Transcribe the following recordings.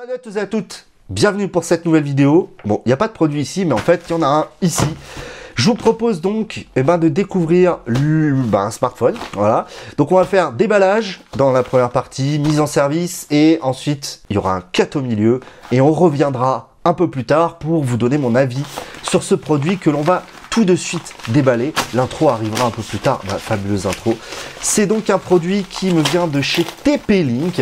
Salut à tous et à toutes, bienvenue pour cette nouvelle vidéo. Bon, il n'y a pas de produit ici, mais en fait, il y en a un ici. Je vous propose donc eh ben, de découvrir ben, un smartphone. Voilà. Donc on va faire déballage dans la première partie, mise en service, et ensuite il y aura un cut au milieu, et on reviendra un peu plus tard pour vous donner mon avis sur ce produit que l'on va tout de suite déballé. L'intro arrivera un peu plus tard, ma fabuleuse intro. C'est donc un produit qui me vient de chez TP-Link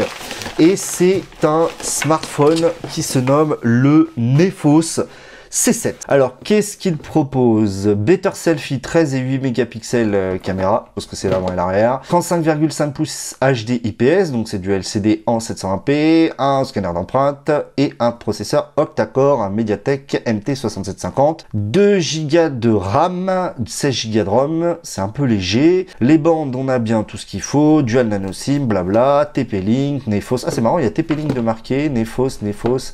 et c'est un smartphone qui se nomme le Nefos C7. Alors, qu'est-ce qu'il propose Better Selfie 13 et 8 mégapixels euh, caméra, parce que c'est l'avant et l'arrière. 35,5 pouces HD IPS, donc c'est du LCD en 701 p un scanner d'empreinte et un processeur octa-core, un Mediatek MT6750. 2 Go de RAM, 16 Go de ROM, c'est un peu léger. Les bandes, on a bien tout ce qu'il faut, dual nano SIM, blabla, TP-Link, Nefos. Ah, c'est marrant, il y a TP-Link de marqué, Nefos, Nefos,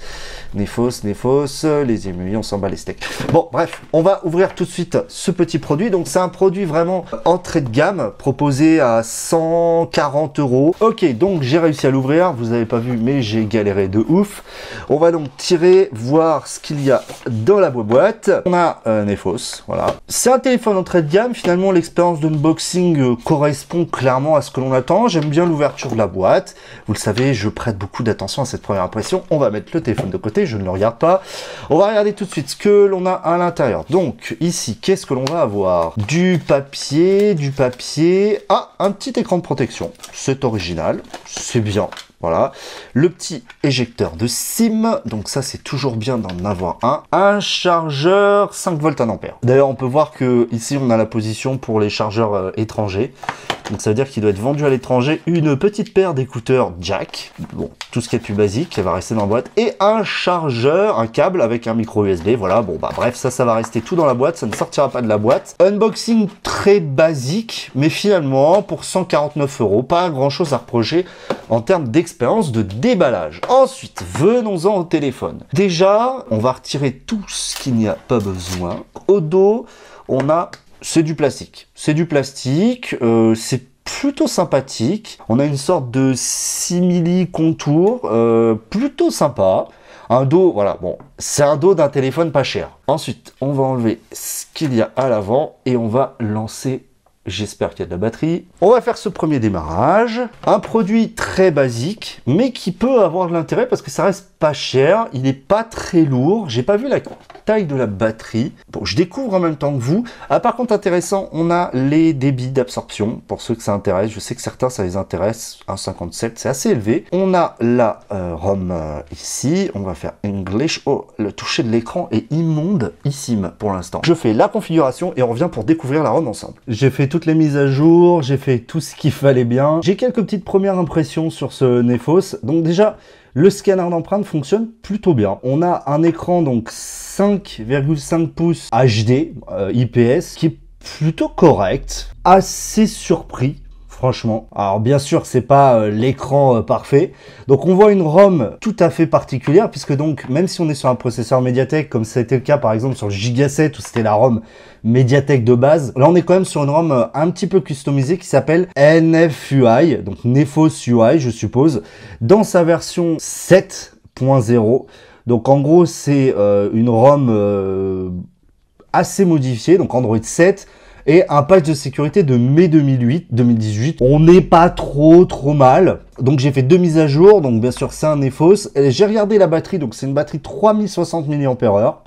Nefos, Nefos, les émulsions on s'en bat les steaks. Bon, bref, on va ouvrir tout de suite ce petit produit. Donc, c'est un produit vraiment entrée de gamme, proposé à 140 euros. Ok, donc j'ai réussi à l'ouvrir. Vous n'avez pas vu, mais j'ai galéré de ouf. On va donc tirer, voir ce qu'il y a dans la boîte. On a un euh, Nefos, voilà. C'est un téléphone entrée de gamme. Finalement, l'expérience d'unboxing euh, correspond clairement à ce que l'on attend. J'aime bien l'ouverture de la boîte. Vous le savez, je prête beaucoup d'attention à cette première impression. On va mettre le téléphone de côté, je ne le regarde pas. On va regarder tout de suite ce que l'on a à l'intérieur. Donc ici, qu'est-ce que l'on va avoir Du papier, du papier. Ah, un petit écran de protection. C'est original, c'est bien. Voilà. Le petit éjecteur de SIM. Donc ça, c'est toujours bien d'en avoir un. Un chargeur 5 volts 1 ampère. D'ailleurs, on peut voir que ici, on a la position pour les chargeurs euh, étrangers. Donc ça veut dire qu'il doit être vendu à l'étranger. Une petite paire d'écouteurs jack. Bon, tout ce qui est plus basique, ça va rester dans la boîte. Et un chargeur, un câble avec un micro USB. Voilà, bon bah bref, ça, ça va rester tout dans la boîte. Ça ne sortira pas de la boîte. Unboxing très basique, mais finalement, pour 149 euros, pas grand chose à reprocher en termes d'expérience de déballage. Ensuite, venons-en au téléphone. Déjà, on va retirer tout ce qu'il n'y a pas besoin. Au dos, on a c'est du plastique. C'est du plastique, euh, c'est plutôt sympathique. On a une sorte de simili contour euh, plutôt sympa. Un dos, voilà, bon, c'est un dos d'un téléphone pas cher. Ensuite, on va enlever ce qu'il y a à l'avant et on va lancer J'espère qu'il y a de la batterie. On va faire ce premier démarrage. Un produit très basique, mais qui peut avoir de l'intérêt parce que ça reste cher, il n'est pas très lourd, j'ai pas vu la taille de la batterie. Bon, je découvre en même temps que vous. Ah, par contre, intéressant, on a les débits d'absorption, pour ceux que ça intéresse. Je sais que certains, ça les intéresse. 1,57, c'est assez élevé. On a la euh, ROM euh, ici. On va faire English. Oh, le toucher de l'écran est immonde, ici, pour l'instant. Je fais la configuration et on revient pour découvrir la ROM ensemble. J'ai fait toutes les mises à jour, j'ai fait tout ce qu'il fallait bien. J'ai quelques petites premières impressions sur ce Nefos. Donc déjà, le scanner d'empreintes fonctionne plutôt bien. On a un écran donc 5,5 pouces HD euh, IPS qui est plutôt correct, assez surpris franchement. Alors bien sûr, c'est pas euh, l'écran euh, parfait. Donc on voit une ROM tout à fait particulière puisque donc même si on est sur un processeur Mediatek comme c'était le cas par exemple sur le Gigaset où c'était la ROM Mediatek de base, là on est quand même sur une ROM euh, un petit peu customisée qui s'appelle NFUI, donc Nefos UI je suppose, dans sa version 7.0. Donc en gros, c'est une ROM assez modifiée, donc Android 7 et un patch de sécurité de mai 2008, 2018. On n'est pas trop trop mal. Donc j'ai fait deux mises à jour, donc bien sûr c'est un faux. J'ai regardé la batterie, donc c'est une batterie 3060 mAh.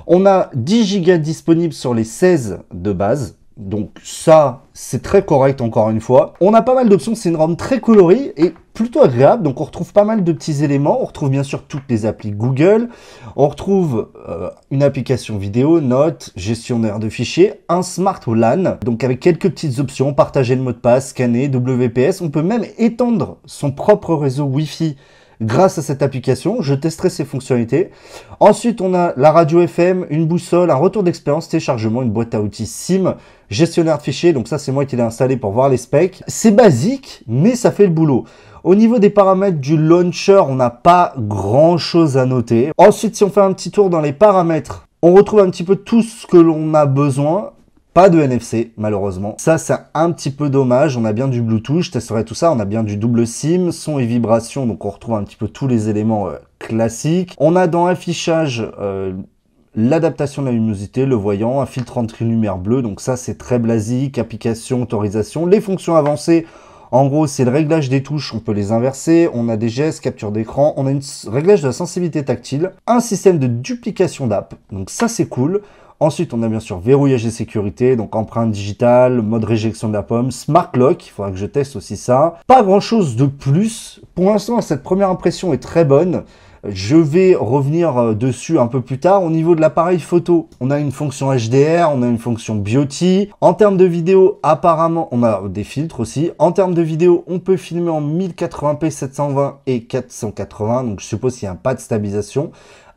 On a 10 Go disponibles sur les 16 de base. Donc ça, c'est très correct encore une fois. On a pas mal d'options, c'est une ROM très colorée et plutôt agréable. Donc on retrouve pas mal de petits éléments. On retrouve bien sûr toutes les applis Google. On retrouve euh, une application vidéo, notes, gestionnaire de fichiers, un smart LAN. Donc avec quelques petites options, partager le mot de passe, scanner, WPS. On peut même étendre son propre réseau Wi-Fi Grâce à cette application, je testerai ses fonctionnalités. Ensuite, on a la radio FM, une boussole, un retour d'expérience, téléchargement, une boîte à outils SIM, gestionnaire de fichiers. Donc ça, c'est moi qui l'ai installé pour voir les specs. C'est basique, mais ça fait le boulot. Au niveau des paramètres du launcher, on n'a pas grand chose à noter. Ensuite, si on fait un petit tour dans les paramètres, on retrouve un petit peu tout ce que l'on a besoin. Pas de NFC, malheureusement. Ça, c'est un petit peu dommage. On a bien du Bluetooth, je testerai tout ça. On a bien du double SIM, son et vibration. Donc, on retrouve un petit peu tous les éléments euh, classiques. On a dans affichage... Euh, l'adaptation de la luminosité, le voyant, un filtre anti-lumière bleue, donc ça c'est très blasique. application, autorisation, les fonctions avancées, en gros, c'est le réglage des touches, on peut les inverser, on a des gestes, capture d'écran, on a un réglage de la sensibilité tactile, un système de duplication d'app, donc ça c'est cool. Ensuite, on a bien sûr verrouillage et sécurité, donc empreinte digitale, mode réjection de la pomme, smart lock, il faudra que je teste aussi ça. Pas grand chose de plus. Pour l'instant, cette première impression est très bonne. Je vais revenir euh, dessus un peu plus tard. Au niveau de l'appareil photo, on a une fonction HDR, on a une fonction Beauty. En termes de vidéo, apparemment, on a des filtres aussi. En termes de vidéo, on peut filmer en 1080p, 720 et 480. Donc je suppose qu'il n'y a pas de stabilisation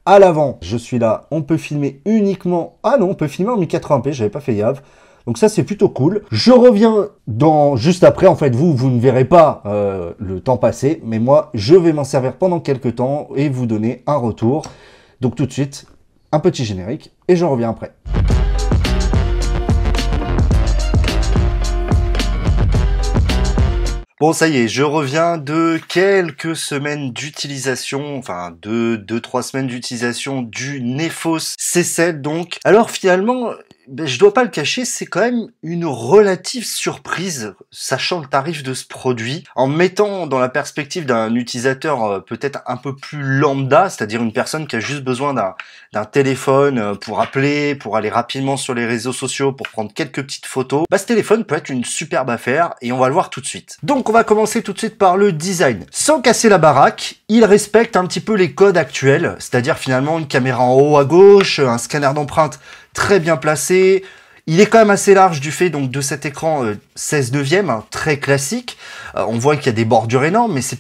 à l'avant. Je suis là, on peut filmer uniquement... Ah non, on peut filmer en 1080p, j'avais pas fait Yav. Donc ça c'est plutôt cool. Je reviens dans juste après. En fait vous vous ne verrez pas euh, le temps passé, mais moi je vais m'en servir pendant quelques temps et vous donner un retour. Donc tout de suite un petit générique et je reviens après. Bon, ça y est, je reviens de quelques semaines d'utilisation, enfin de deux, trois semaines d'utilisation du Nefos C7 donc. Alors finalement, ben, je dois pas le cacher, c'est quand même une relative surprise, sachant le tarif de ce produit, en mettant dans la perspective d'un utilisateur euh, peut-être un peu plus lambda, c'est-à-dire une personne qui a juste besoin d'un téléphone euh, pour appeler, pour aller rapidement sur les réseaux sociaux, pour prendre quelques petites photos, bah, ce téléphone peut être une superbe affaire et on va le voir tout de suite. Donc on va commencer tout de suite par le design. Sans casser la baraque, il respecte un petit peu les codes actuels, c'est-à-dire finalement une caméra en haut à gauche, un scanner d'empreintes, très bien placé. Il est quand même assez large du fait donc de cet écran 16 euh, neuvième, hein, très classique. Euh, on voit qu'il y a des bordures énormes, mais c'est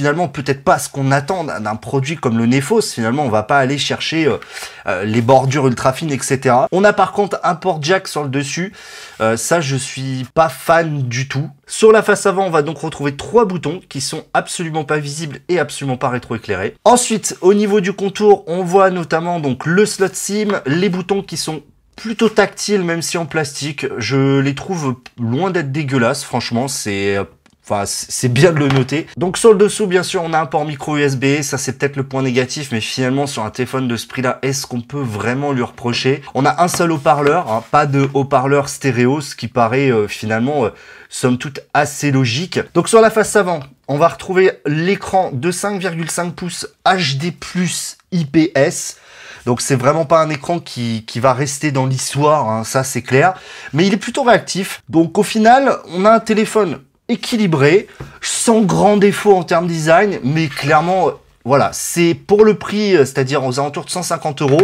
finalement peut-être pas ce qu'on attend d'un produit comme le Nefos. Finalement, on va pas aller chercher euh, euh, les bordures ultra fines, etc. On a par contre un port jack sur le dessus. Euh, ça, je suis pas fan du tout. Sur la face avant, on va donc retrouver trois boutons qui sont absolument pas visibles et absolument pas rétroéclairés. Ensuite, au niveau du contour, on voit notamment donc le slot SIM, les boutons qui sont plutôt tactiles même si en plastique. Je les trouve loin d'être dégueulasses, franchement, c'est c'est bien de le noter. Donc sur le dessous, bien sûr, on a un port micro USB. Ça, c'est peut-être le point négatif, mais finalement, sur un téléphone de ce prix-là, est-ce qu'on peut vraiment lui reprocher On a un seul haut-parleur, hein, pas de haut-parleur stéréo, ce qui paraît euh, finalement, euh, somme toute, assez logique. Donc sur la face avant, on va retrouver l'écran de 5,5 pouces HD+, IPS. Donc c'est vraiment pas un écran qui, va rester dans l'histoire, hein, ça c'est clair. Mais il est plutôt réactif. Donc au final, on a un téléphone équilibré, sans grand défaut en termes design, mais clairement, euh, voilà, c'est pour le prix, euh, c'est-à-dire aux alentours de 150 euros.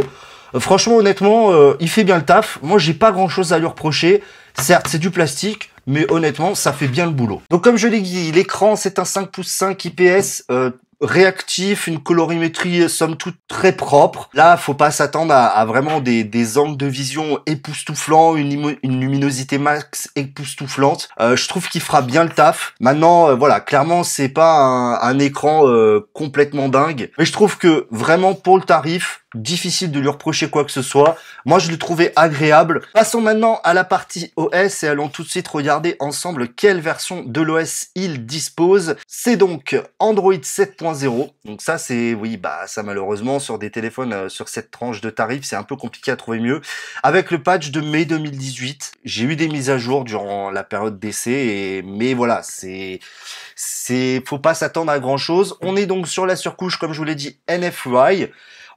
Euh, franchement, honnêtement, il fait bien le taf. Moi, j'ai pas grand-chose à lui reprocher. Certes, c'est du plastique, mais honnêtement, ça fait bien le boulot. Donc, comme je l'ai dit, l'écran, c'est un 5 pouces 5 IPS, réactif, une colorimétrie euh, somme toute très propre. Là, faut pas s'attendre à, vraiment des, des, angles de vision époustouflants, une, une luminosité max époustouflante. Euh, je trouve qu'il fera bien le taf. Maintenant, euh, voilà, clairement, c'est pas un, écran euh, complètement dingue, mais je trouve que vraiment pour le tarif, difficile de lui reprocher quoi que ce soit. Moi, je le trouvais agréable. Passons maintenant à la partie OS et allons tout de suite regarder ensemble quelle version de l'OS il dispose. C'est donc Android 7. Donc ça, c'est oui, bah ça malheureusement sur des téléphones euh, sur cette tranche de tarif, c'est un peu compliqué à trouver mieux. Avec le patch de mai 2018, j'ai eu des mises à jour durant la période d'essai, mais voilà, c'est c'est faut pas s'attendre à grand chose. On est donc sur la surcouche, comme je vous l'ai dit, NFY.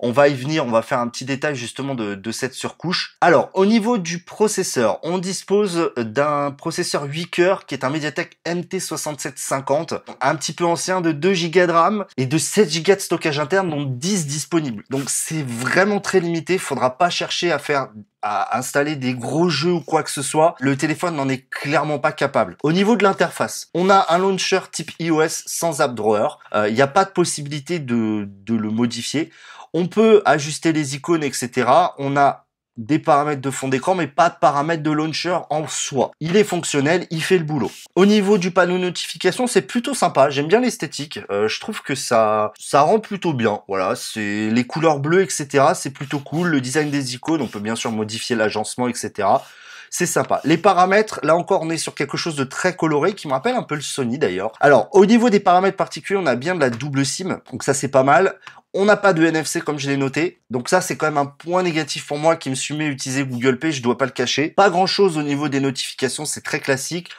On va y venir, on va faire un petit détail justement de, cette surcouche. Alors, au niveau du processeur, on dispose d'un processeur 8 coeurs qui est un Mediatek MT6750, un petit peu ancien de 2 Go de RAM et de 7 Go de stockage interne, dont 10 disponibles. Donc c'est vraiment très limité, faudra pas chercher à faire à installer des gros jeux ou quoi que ce soit, le téléphone n'en est clairement pas capable. Au niveau de l'interface, on a un launcher type iOS sans app drawer. Il euh, n'y a pas de possibilité de, de le modifier. On peut ajuster les icônes, etc. On a des paramètres de fond d'écran, mais pas de paramètres de launcher en soi. Il est fonctionnel, il fait le boulot. Au niveau du panneau notification, c'est plutôt sympa. J'aime bien l'esthétique. Euh, je trouve que ça, ça rend plutôt bien. Voilà, c'est les couleurs bleues, etc. C'est plutôt cool. Le design des icônes, on peut bien sûr modifier l'agencement, etc c'est sympa. Les paramètres, là encore, on est sur quelque chose de très coloré qui me rappelle un peu le Sony d'ailleurs. Alors, au niveau des paramètres particuliers, on a bien de la double SIM, donc ça c'est pas mal. On n'a pas de NFC comme je l'ai noté. Donc ça, c'est quand même un point négatif pour moi qui me suis mis à utiliser Google Pay, je dois pas le cacher. Pas grand chose au niveau des notifications, c'est très classique.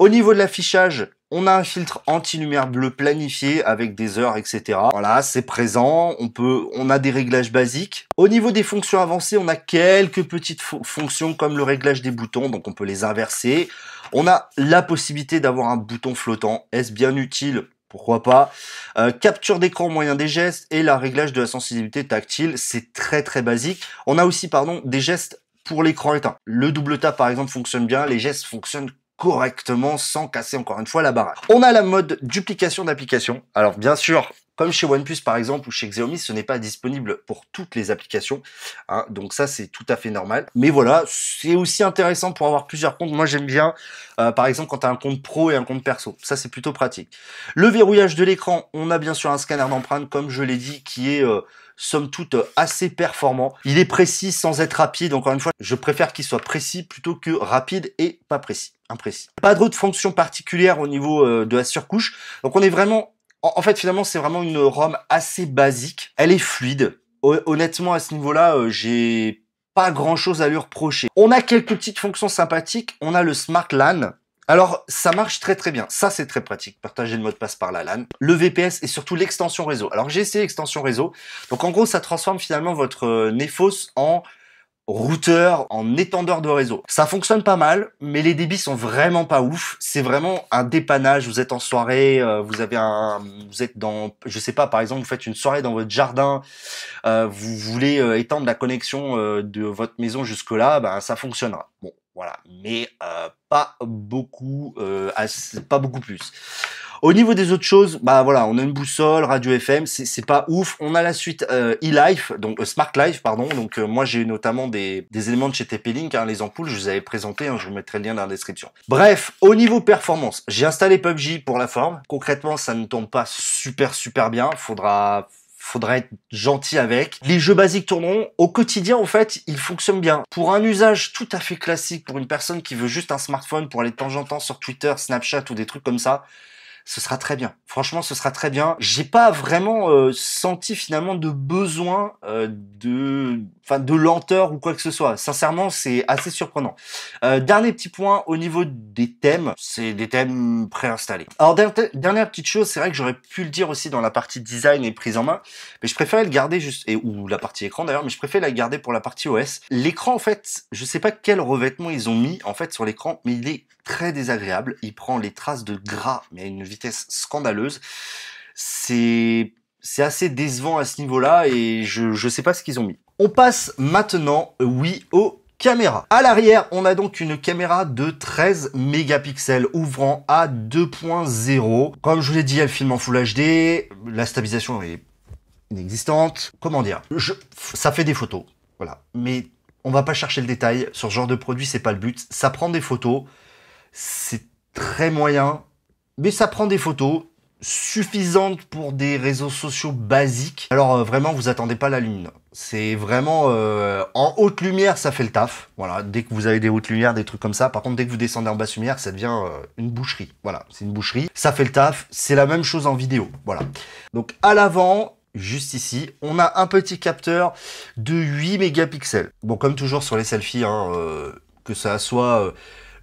Au niveau de l'affichage, on a un filtre anti-lumière bleue planifié avec des heures, etc. Voilà, c'est présent. On peut, on a des réglages basiques. Au niveau des fonctions avancées, on a quelques petites fonctions comme le réglage des boutons, donc on peut les inverser. On a la possibilité d'avoir un bouton flottant. Est-ce bien utile pourquoi pas. Euh, capture d'écran au moyen des gestes et la réglage de la sensibilité tactile, c'est très très basique. On a aussi pardon des gestes pour l'écran éteint. Le double tap par exemple fonctionne bien, les gestes fonctionnent correctement sans casser encore une fois la barre. On a la mode duplication d'applications. Alors bien sûr, comme chez OnePlus par exemple ou chez Xiaomi, ce n'est pas disponible pour toutes les applications. Hein, donc ça, c'est tout à fait normal. Mais voilà, c'est aussi intéressant pour avoir plusieurs comptes. Moi, j'aime bien, euh, par exemple, quand tu as un compte pro et un compte perso. Ça, c'est plutôt pratique. Le verrouillage de l'écran, on a bien sûr un scanner d'empreintes, comme je l'ai dit, qui est... Euh, somme toute euh, assez performant. Il est précis sans être rapide. Encore une fois, je préfère qu'il soit précis plutôt que rapide et pas précis. Imprécis. Pas d'autres fonctions particulières au niveau euh, de la surcouche. Donc on est vraiment... En fait, finalement, c'est vraiment une ROM assez basique. Elle est fluide. Honnêtement, à ce niveau-là, euh, j'ai pas grand chose à lui reprocher. On a quelques petites fonctions sympathiques. On a le Smart LAN alors, ça marche très très bien. Ça, c'est très pratique. Partager le mot de passe par la LAN. Le VPS et surtout l'extension réseau. Alors, j'ai essayé l'extension réseau. Donc, en gros, ça transforme finalement votre euh, Nefos en routeur, en étendeur de réseau. Ça fonctionne pas mal, mais les débits sont vraiment pas ouf. C'est vraiment un dépannage. Vous êtes en soirée, euh, vous avez un, vous êtes dans, je sais pas, par exemple, vous faites une soirée dans votre jardin, euh, vous voulez étendre la connexion de votre maison jusque là, ben ça fonctionnera. Bon, voilà, mais euh, pas beaucoup, euh, pas beaucoup plus. Au niveau des autres choses, bah voilà, on a une boussole, radio FM, c'est pas ouf. On a la suite euh, e-life, donc Smart Life, pardon. Donc moi j'ai notamment des, éléments de chez TP-Link, hein, les ampoules, je vous avais présenté, hein, je vous mettrai le lien dans la description. Bref, au niveau performance, j'ai installé PUBG pour la forme. Concrètement, ça ne tombe pas super super bien. Faudra faudra être gentil avec. Les jeux basiques tourneront. Au quotidien, en fait, ils fonctionnent bien. Pour un usage tout à fait classique, pour une personne qui veut juste un smartphone pour aller de temps en temps sur Twitter, Snapchat ou des trucs comme ça, ce sera très bien. Franchement, ce sera très bien. J'ai pas vraiment euh, senti finalement de besoin euh, de, enfin, de lenteur ou quoi que ce soit. Sincèrement, c'est assez surprenant. Euh, dernier petit point au niveau des thèmes, c'est des thèmes préinstallés. Alors dernière petite chose, c'est vrai que j'aurais pu le dire aussi dans la partie design et prise en main, mais je préférais le garder juste et ou la partie écran d'ailleurs, mais je préfère la garder pour la partie OS. L'écran en fait, je sais pas quel revêtement ils ont mis en fait sur l'écran, mais il est très désagréable. Il prend les traces de gras, mais une scandaleuse. C'est c'est assez décevant à ce niveau-là et je sais pas ce qu'ils ont mis. On passe maintenant, euh, oui, aux caméras. À l'arrière, on a donc une caméra de 13 mégapixels ouvrant à 2.0. Comme je vous l'ai dit, elle filme en Full HD, la stabilisation est inexistante. Comment dire je... Ça fait des photos, voilà. Mais on va pas chercher le détail sur ce genre de produit, c'est pas le but. Ça prend des photos, c'est très moyen, mais ça prend des photos suffisantes pour des réseaux sociaux basiques. Alors euh, vraiment, vous attendez pas la lune. C'est vraiment euh, en haute lumière, ça fait le taf. Voilà, dès que vous avez des hautes lumières, des trucs comme ça. Par contre, dès que vous descendez en basse lumière, ça devient euh, une boucherie. Voilà, c'est une boucherie. Ça fait le taf. C'est la même chose en vidéo. Voilà. Donc à l'avant, juste ici, on a un petit capteur de 8 mégapixels. Bon, comme toujours sur les selfies, hein, que ça soit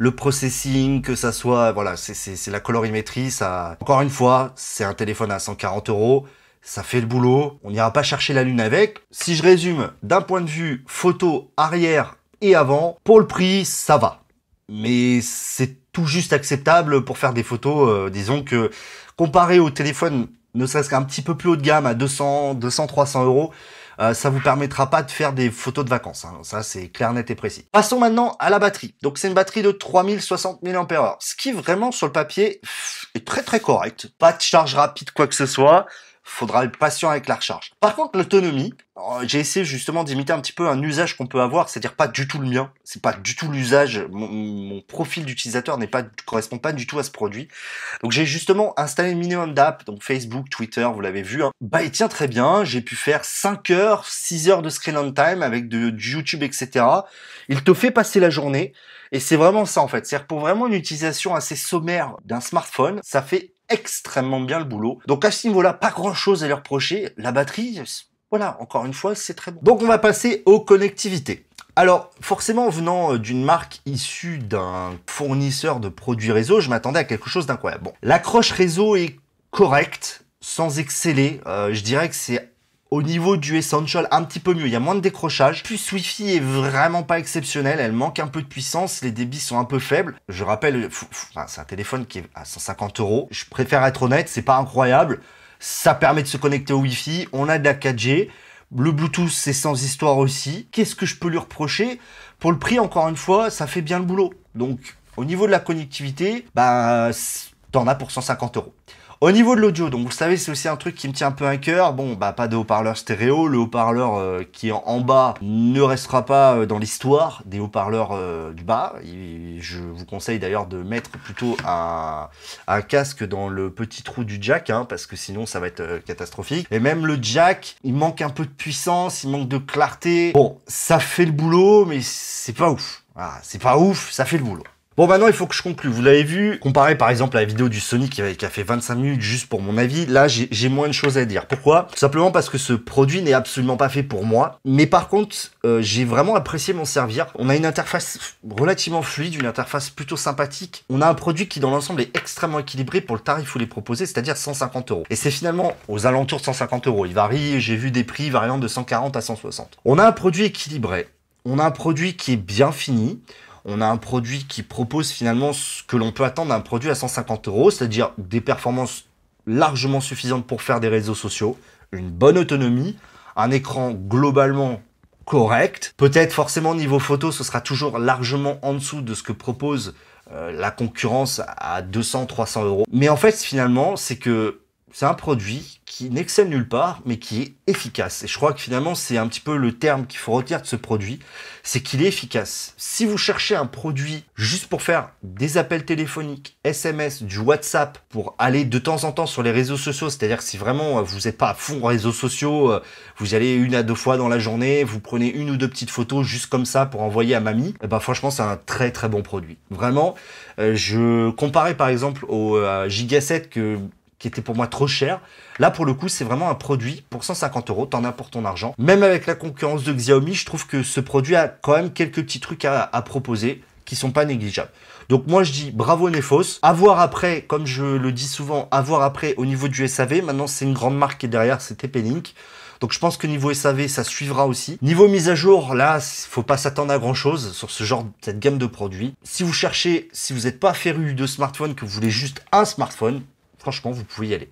le processing, que ça soit, voilà, c'est la colorimétrie, ça... Encore une fois, c'est un téléphone à 140 euros, ça fait le boulot, on n'ira pas chercher la lune avec. Si je résume, d'un point de vue photo arrière et avant, pour le prix, ça va. Mais c'est tout juste acceptable pour faire des photos, euh, disons que comparé au téléphone, ne serait-ce qu'un petit peu plus haut de gamme à 200, 200, 300 euros, euh, ça vous permettra pas de faire des photos de vacances. Hein. Ça, c'est clair, net et précis. Passons maintenant à la batterie. Donc, c'est une batterie de 3060 mAh, ce qui vraiment, sur le papier, est très très correct. Pas de charge rapide, quoi que ce soit faudra être patient avec la recharge. Par contre, l'autonomie, euh, j'ai essayé justement d'imiter un petit peu un usage qu'on peut avoir, c'est-à-dire pas du tout le mien, c'est pas du tout l'usage, mon, profil d'utilisateur n'est pas correspond pas du tout à ce produit. Donc j'ai justement installé une minimum d'app, donc Facebook, Twitter, vous l'avez vu. Hein. Bah il tient très bien, j'ai pu faire 5 heures, 6 heures de screen on time avec de, du YouTube, etc. Il te fait passer la journée. Et c'est vraiment ça en fait. C'est-à-dire pour vraiment une utilisation assez sommaire d'un smartphone, ça fait extrêmement bien le boulot. Donc à ce niveau-là, pas grand-chose à leur reprocher. La batterie, voilà, encore une fois, c'est très bon. Donc on va passer aux connectivités. Alors, forcément, venant euh, d'une marque issue d'un fournisseur de produits réseau, je m'attendais à quelque chose d'incroyable. Bon, l'accroche réseau est correcte, sans exceller. Euh, je dirais que c'est au niveau du Essential un petit peu mieux, il y a moins de décrochage. Plus Wi-Fi est vraiment pas exceptionnel. elle manque un peu de puissance, les débits sont un peu faibles. Je rappelle, c'est un téléphone qui est à 150 euros. Je préfère être honnête, c'est pas incroyable. Ça permet de se connecter au Wi-Fi, on a de la 4G. Le Bluetooth, c'est sans histoire aussi. Qu'est-ce que je peux lui reprocher Pour le prix, encore une fois, ça fait bien le boulot. Donc, au niveau de la connectivité, ben, t'en as pour 150 euros. Au niveau de l'audio, donc vous savez, c'est aussi un truc qui me tient un peu à cœur. Bon, bah pas de haut-parleur stéréo, le haut-parleur euh, qui est en bas ne restera pas euh, dans l'histoire des haut-parleurs euh, du bas. je vous conseille d'ailleurs de mettre plutôt un, casque dans le petit trou du jack, hein, parce que sinon ça va être catastrophique. Et même le jack, il manque un peu de puissance, il manque de clarté. Bon, ça fait le boulot, mais c'est pas ouf. Ah, c'est pas ouf, ça fait le boulot. Bon, maintenant, bah il faut que je conclue. Vous l'avez vu, comparé par exemple à la vidéo du Sony qui a fait 25 minutes juste pour mon avis, là, j'ai moins de choses à dire. Pourquoi simplement parce que ce produit n'est absolument pas fait pour moi. Mais par contre, euh, j'ai vraiment apprécié m'en servir. On a une interface relativement fluide, une interface plutôt sympathique. On a un produit qui, dans l'ensemble, est extrêmement équilibré pour le tarif où il est proposé, c'est-à-dire 150 euros. Et c'est finalement aux alentours de 150 euros. Il varie, j'ai vu des prix variant de 140 à 160. On a un produit équilibré. On a un produit qui est bien fini on a un produit qui propose finalement ce que l'on peut attendre d'un produit à 150 euros, c'est-à-dire des performances largement suffisantes pour faire des réseaux sociaux, une bonne autonomie, un écran globalement correct. Peut-être forcément niveau photo, ce sera toujours largement en dessous de ce que propose euh, la concurrence à 200-300 euros. Mais en fait, finalement, c'est que c'est un produit qui n'excelle nulle part, mais qui est efficace. Et je crois que finalement, c'est un petit peu le terme qu'il faut retirer de ce produit, c'est qu'il est efficace. Si vous cherchez un produit juste pour faire des appels téléphoniques, SMS, du WhatsApp, pour aller de temps en temps sur les réseaux sociaux, c'est-à-dire si vraiment euh, vous n'êtes pas à fond réseaux sociaux, euh, vous allez une à deux fois dans la journée, vous prenez une ou deux petites photos juste comme ça pour envoyer à mamie, eh ben franchement, c'est un très très bon produit. Vraiment, euh, je comparais par exemple au Gigaset que qui était pour moi trop cher. Là, pour le coup, c'est vraiment un produit pour 150 euros, t'en as pour ton argent. Même avec la concurrence de Xiaomi, je trouve que ce produit a quand même quelques petits trucs à, proposer qui sont pas négligeables. Donc moi je dis bravo Nefos. À voir après, comme je le dis souvent, à voir après au niveau du SAV. Maintenant c'est une grande marque qui est derrière, c'est TP-Link. Donc je pense que niveau SAV, ça suivra aussi. Niveau mise à jour, là, faut pas s'attendre à grand chose sur ce genre, cette gamme de produits. Si vous cherchez, si vous n'êtes pas féru de smartphone, que vous voulez juste un smartphone, franchement, vous pouvez y aller.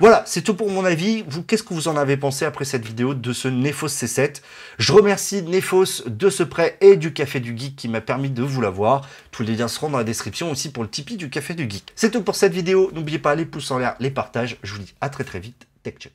Voilà, c'est tout pour mon avis. Vous, qu'est-ce que vous en avez pensé après cette vidéo de ce Nefos C7 Je remercie Nefos de ce prêt et du Café du Geek qui m'a permis de vous l'avoir. Tous les liens seront dans la description aussi pour le Tipeee du Café du Geek. C'est tout pour cette vidéo. N'oubliez pas les pouces en l'air, les partages. Je vous dis à très très vite. Tech Check,